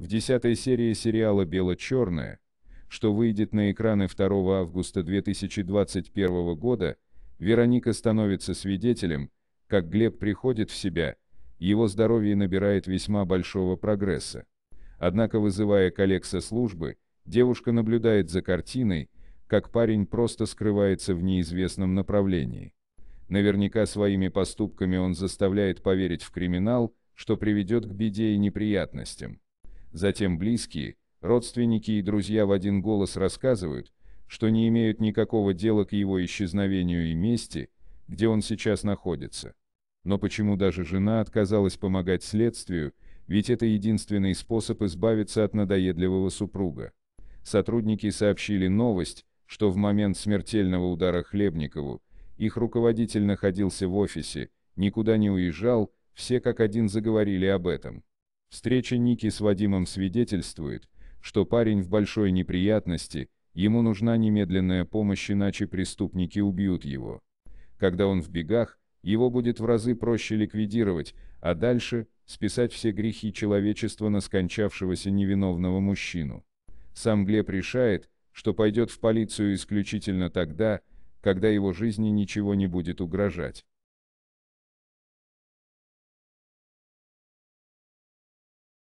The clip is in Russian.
В десятой серии сериала «Бело-черное», что выйдет на экраны 2 августа 2021 года, Вероника становится свидетелем, как Глеб приходит в себя, его здоровье набирает весьма большого прогресса. Однако вызывая коллег со службы, девушка наблюдает за картиной, как парень просто скрывается в неизвестном направлении. Наверняка своими поступками он заставляет поверить в криминал, что приведет к беде и неприятностям. Затем близкие, родственники и друзья в один голос рассказывают, что не имеют никакого дела к его исчезновению и месте, где он сейчас находится. Но почему даже жена отказалась помогать следствию, ведь это единственный способ избавиться от надоедливого супруга. Сотрудники сообщили новость, что в момент смертельного удара Хлебникову, их руководитель находился в офисе, никуда не уезжал, все как один заговорили об этом. Встреча Ники с Вадимом свидетельствует, что парень в большой неприятности, ему нужна немедленная помощь, иначе преступники убьют его. Когда он в бегах, его будет в разы проще ликвидировать, а дальше списать все грехи человечества на скончавшегося невиновного мужчину. Сам Глеб решает, что пойдет в полицию исключительно тогда, когда его жизни ничего не будет угрожать.